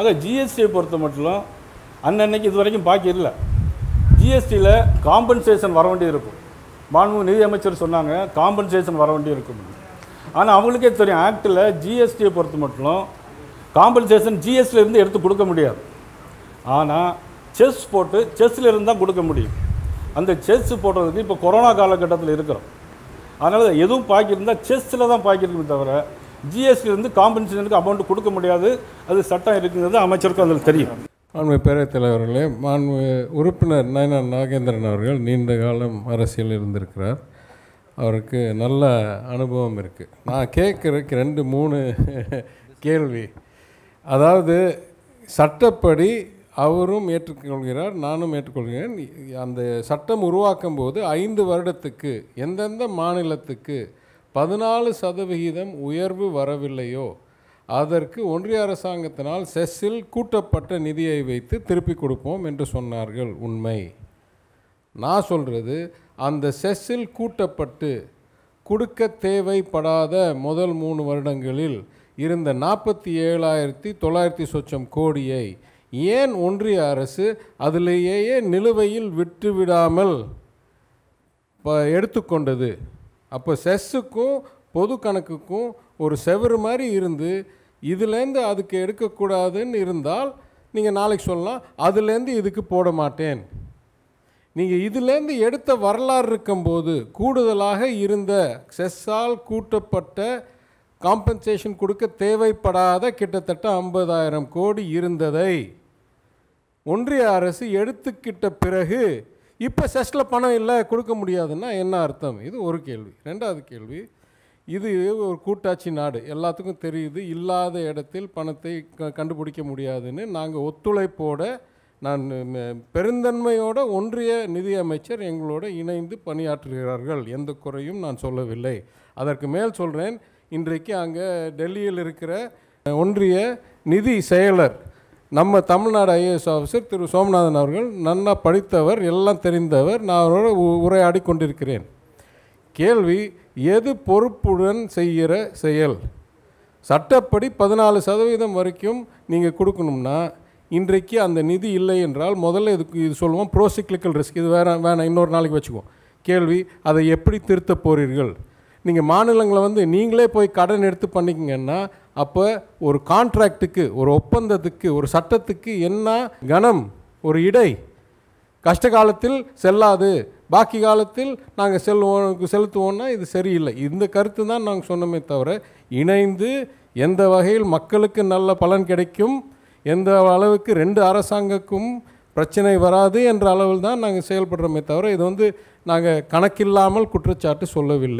ஆக ஜிஎஸ்டியை பொறுத்த மட்டும் அன்னன்னைக்கு இது வரைக்கும் பாக்கி இல்லை ஜிஎஸ்டியில் காம்பன்சேஷன் வர வேண்டியது இருக்கும் மாண்பு நிதியமைச்சர் சொன்னாங்க காம்பன்சேஷன் வர வேண்டியது இருக்கும் ஆனால் அவங்களுக்கே தெரியும் ஆக்டில் ஜிஎஸ்டியை பொறுத்த மட்டும் காம்பன்சேஷன் ஜிஎஸ்டியிலேருந்து எடுத்து கொடுக்க முடியாது ஆனால் செஸ் போட்டு செஸ்லேருந்து தான் கொடுக்க முடியும் அந்த செஸ் போடுறதுக்கு இப்போ கொரோனா காலகட்டத்தில் இருக்கிறோம் அதனால் எதுவும் பாக்கியிருந்தால் செஸ்ஸில் தான் பாக்கியிருக்குமே தவிர ஜிஎஸ்டி வந்து காம்பன்சேஷனுக்கு அமௌண்ட் கொடுக்க முடியாது அது சட்டம் இருக்குங்கிறது அமைச்சருக்கும் அதில் தெரியும் மாண்பு பேரவைத் தலைவர்களே மாண்பு உறுப்பினர் நயனா நாகேந்திரன் அவர்கள் நீண்ட காலம் அரசியல் இருந்திருக்கிறார் அவருக்கு நல்ல அனுபவம் இருக்குது நான் கேட்குறதுக்கு ரெண்டு மூணு கேள்வி அதாவது சட்டப்படி அவரும் ஏற்றுக்கொள்கிறார் நானும் ஏற்றுக்கொள்கிறேன் அந்த சட்டம் உருவாக்கும் போது ஐந்து வருடத்துக்கு எந்தெந்த மாநிலத்துக்கு பதினாலு சதவிகிதம் உயர்வு வரவில்லையோ அதற்கு ஒன்றிய அரசாங்கத்தினால் செஸ்ஸில் கூட்டப்பட்ட நிதியை வைத்து திருப்பி கொடுப்போம் என்று சொன்னார்கள் உண்மை நான் சொல்கிறது அந்த செஸ்ஸில் கூட்டப்பட்டு கொடுக்க தேவைப்படாத முதல் மூணு வருடங்களில் இருந்த நாற்பத்தி ஏழாயிரத்தி தொள்ளாயிரத்தி சொச்சம் கோடியை ஏன் ஒன்றிய அரசு அதிலேயே நிலுவையில் விட்டுவிடாமல் எடுத்துக்கொண்டது அப்போ செஸ்ஸுக்கும் பொது கணக்குக்கும் ஒரு செவரு மாதிரி இருந்து இதுலேருந்து அதுக்கு எடுக்கக்கூடாதுன்னு இருந்தால் நீங்கள் நாளைக்கு சொல்லலாம் அதுலேருந்து இதுக்கு போட மாட்டேன் நீங்கள் இதுலேருந்து எடுத்த வரலாறு இருக்கும்போது கூடுதலாக இருந்த செஸ்ஸால் கூட்டப்பட்ட காம்பன்சேஷன் கொடுக்க தேவைப்படாத கிட்டத்தட்ட ஐம்பதாயிரம் கோடி இருந்ததை ஒன்றிய அரசு எடுத்துக்கிட்ட பிறகு இப்போ செஸ்டில் பணம் இல்லை கொடுக்க முடியாதுன்னா என்ன அர்த்தம் இது ஒரு கேள்வி ரெண்டாவது கேள்வி இது ஒரு கூட்டாட்சி நாடு எல்லாத்துக்கும் தெரியுது இல்லாத இடத்தில் பணத்தை க கண்டுபிடிக்க முடியாதுன்னு நாங்கள் ஒத்துழைப்போட நான் பெருந்தன்மையோட ஒன்றிய நிதி அமைச்சர் எங்களோட இணைந்து பணியாற்றுகிறார்கள் எந்த குறையும் நான் சொல்லவில்லை அதற்கு மேல் சொல்கிறேன் இன்றைக்கு அங்கே டெல்லியில் இருக்கிற ஒன்றிய நிதி செயலர் நம்ம தமிழ்நாடு ஐஏஎஸ் ஆஃபீஸர் திரு சோமநாதன் அவர்கள் நன்னா படித்தவர் எல்லாம் தெரிந்தவர் நான் அவரோடு உரையாடி கொண்டிருக்கிறேன் கேள்வி எது பொறுப்புடன் செய்கிற செயல் சட்டப்படி பதினாலு சதவீதம் வரைக்கும் நீங்கள் கொடுக்கணும்னா இன்றைக்கு அந்த நிதி இல்லை என்றால் முதல்ல இதுக்கு இது சொல்லுவோம் ப்ரோசிக்ளிக்கல் ரிஸ்க் இது வேறு வேணாம் இன்னொரு நாளைக்கு வச்சுக்குவோம் கேள்வி அதை எப்படி திருத்த போகிறீர்கள் நீங்கள் மாநிலங்களை வந்து நீங்களே போய் கடன் எடுத்து பண்ணிக்கிங்கன்னா அப்போ ஒரு கான்ட்ராக்டுக்கு ஒரு ஒப்பந்தத்துக்கு ஒரு சட்டத்துக்கு என்ன கணம் ஒரு இடை கஷ்ட காலத்தில் செல்லாது பாக்கி காலத்தில் நாங்கள் செல்வோம் செலுத்துவோம்னா இது சரியில்லை இந்த கருத்து தான் நாங்கள் சொன்னோமே தவிர இணைந்து எந்த வகையில் மக்களுக்கு நல்ல பலன் கிடைக்கும் எந்த அளவுக்கு ரெண்டு அரசாங்கக்கும் பிரச்சனை வராது என்ற அளவில் தான் நாங்கள் செயல்படுறோமே தவிர இது வந்து நாங்கள் கணக்கில்லாமல் குற்றச்சாட்டு சொல்லவில்லை